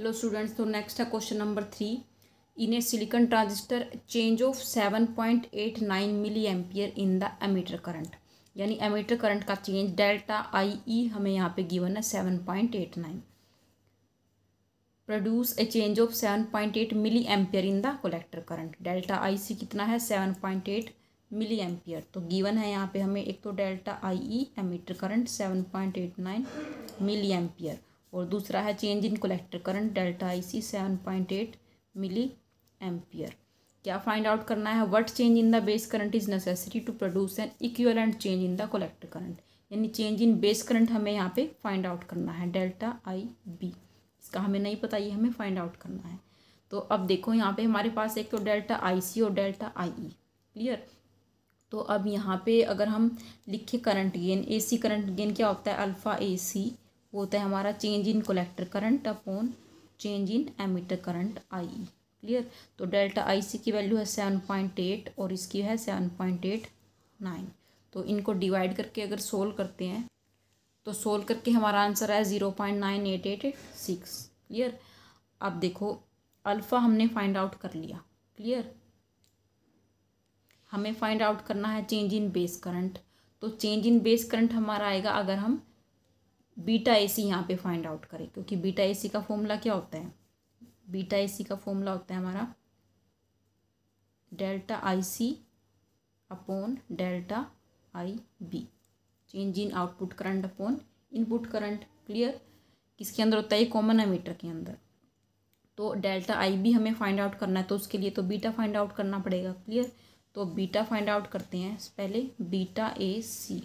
hello students तो next है question number three in a silicon transistor change of seven point eight nine milli ampere in the emitter current यानी emitter current का change delta I E हमें यहाँ पे given है seven point eight nine produce a change of seven point eight milli ampere in the collector current delta I C कितना है seven point eight milli ampere तो given है यहाँ पे हमें एक तो delta I E emitter current seven point eight nine milli ampere और दूसरा है change in collector current delta I C seven point eight milli ampere क्या फाइंड आउट करना है what change in the base current is necessary to produce an equivalent change in the collector current यानी change in base current हमें यहाँ पे find out करना है delta I B इसका हमें नहीं पता ये हमें फाइंड आउट करना है तो अब देखो यहाँ पे हमारे पास एक तो डेल्टा आई सी और डेल्टा आई ई क्लियर तो अब यहाँ पे अगर हम लिखे current gain A C current gain क्या होता है अल्फ़ा ए सी वो होता है हमारा change in collector current upon change in emitter current I clear तो डेल्टा आई सी की वैल्यू है सेवन पॉइंट एट और इसकी है सेवन पॉइंट एट नाइन तो इनको डिवाइड करके अगर सोल्व करते हैं तो सोल्व करके हमारा आंसर है zero point nine eight eight eight six clear अब देखो अल्फ़ा हमने फाइंड आउट कर लिया क्लियर हमें फाइंड आउट करना है चेंज इन बेस करंट तो चेंज इन बेस करंट हमारा आएगा अगर हम बीटा ए सी यहाँ पर फाइंड आउट करें क्योंकि बीटा ए सी का फॉर्मूला क्या होता है बीटा ए सी का फॉर्मूला होता है हमारा delta I C upon delta I B change in output current upon input current clear किसके अंदर होता है ये कॉमन मीटर के अंदर तो डेल्टा आई बी हमें फाइंड आउट करना है तो उसके लिए तो बीटा फाइंड आउट करना पड़ेगा क्लियर तो बीटा फाइंड आउट करते हैं पहले बीटा ए सी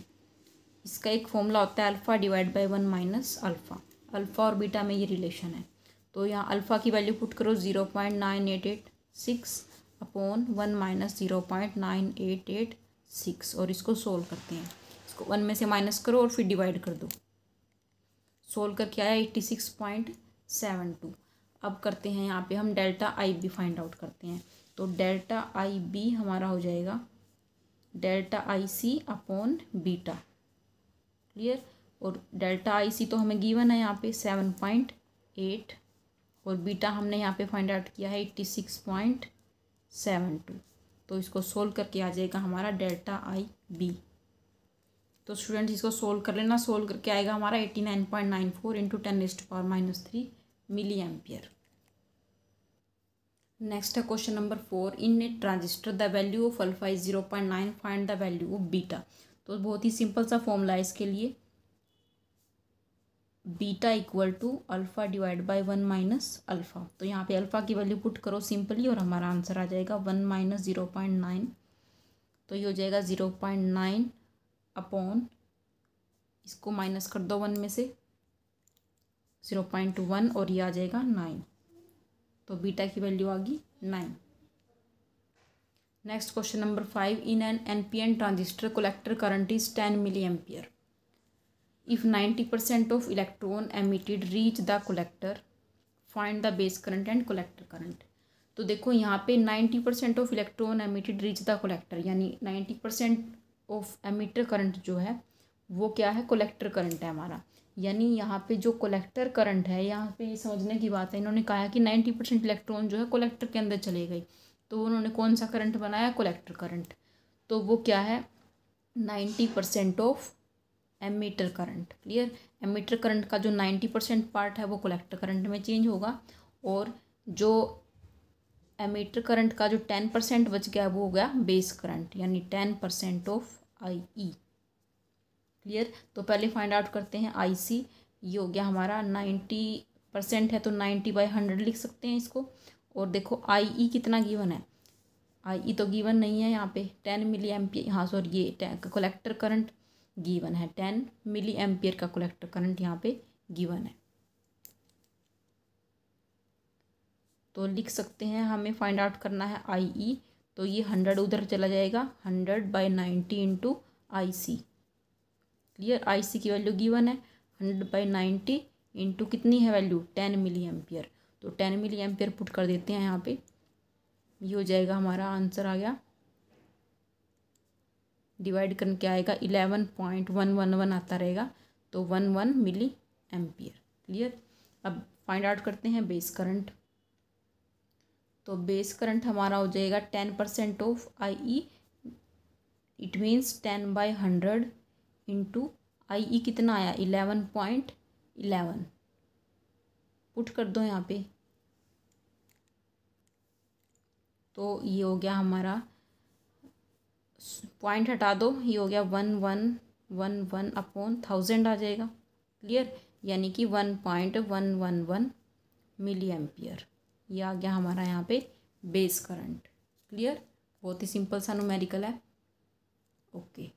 इसका एक फॉर्मूला होता है alpha divide by one minus alpha alpha और बीटा में ये रिलेशन है तो यहाँ अल्फ़ा की वैल्यू पुट करो zero point nine eight eight six upon one minus zero point nine eight eight six और इसको सोल्व करते हैं इसको वन में से माइनस करो और फिर डिवाइड कर दो सोल्व करके आया eighty six point seven two अब करते हैं यहाँ पे हम delta I B find out करते हैं तो डेल्टा आई बी हमारा हो जाएगा delta I C upon beta clear और डेल्टा आई सी तो हमें गिवन है यहाँ पे सेवन पॉइंट एट और बीटा हमने यहाँ पे फाइंड आउट किया है eighty six point seven two तो इसको सोल्व करके आ जाएगा हमारा डेल्टा आई बी तो स्टूडेंट्स इसको सोल्व कर लेना सोल्व करके आएगा हमारा eighty nine point nine four into ten एस्ट power minus three milli ampere next है question number four in a transistor the value of alpha is zero point nine find the value of beta तो बहुत ही simple सा formula है इसके लिए beta equal to alpha divide by one minus alpha तो यहाँ पे अल्फ़ा की वैल्यू पुट करो सिंपली और हमारा आंसर आ जाएगा one minus zero point nine तो ये हो जाएगा ज़ीरो पॉइंट नाइन अपॉन इसको माइनस कर दो वन में से ज़ीरो पॉइंट वन और ये आ जाएगा नाइन तो बीटा की वैल्यू आ गई nine next question number five in an NPN transistor collector current is ten milli ampere if ninety percent of electron emitted reach the collector find the base current and collector current तो देखो यहाँ पे ninety percent of electron emitted reach the collector यानी ninety percent of emitter current जो है वो क्या है कलेक्टर करंट है हमारा यानी यहाँ पे जो कलेक्टर करंट है यहाँ पे ये समझने की बात है इन्होंने कहा है कि नाइन्टी परसेंट इलेक्ट्रॉन जो है कलेक्टर के अंदर चले गई तो उन्होंने कौन सा करंट बनाया कलेक्टर करंट तो वो क्या है ninety percent of emitter current clear emitter current का जो नाइन्टी परसेंट पार्ट है वो कलेक्टर करंट में चेंज होगा और जो एमीटर करंट का जो टेन परसेंट बच गया वो हो गया बेस करंट यानी ten percent of I E e, clear तो पहले फाइंड आउट करते हैं आई सी ये हो गया हमारा नाइन्टी परसेंट है तो नाइन्टी बाई हंड्रेड लिख सकते हैं इसको और देखो आई ई e कितना गिवन है आई ई e तो गिवन नहीं है यहाँ पे टेन मिली एम्पियर हाँ सॉरी ये कलेक्टर करंट गिवन है टेन मिली एम्पियर का कलेक्टर करंट यहाँ पे गिवन है तो लिख सकते हैं हमें फाइंड आउट करना है आई ई e, तो ये हंड्रेड उधर चला जाएगा hundred by ninety into I C clear I C की वैल्यू गिवन है हंड्रेड बाई नाइन्टी इंटू कितनी है वैल्यू टेन मिली एम्पियर तो टेन मिली एम्पियर पुट कर देते हैं यहाँ पे ये हो जाएगा हमारा आंसर आ गया डिवाइड करने के आएगा eleven point one one one आता रहेगा तो one one milli ampere clear अब फाइंड आउट करते हैं बेस करंट तो बेस करंट हमारा हो जाएगा ten percent of I E it means ten by hundred into I E कितना आया इलेवन पॉइंट इलेवन पुट कर दो यहाँ पे तो ये हो गया हमारा पॉइंट हटा दो ये हो गया one one one one upon thousand आ जाएगा क्लियर यानी कि one point one one one milli ampere ये आ गया हमारा यहाँ पे बेस करंट क्लियर बहुत ही सिंपल सा नोमेरिकल है ओके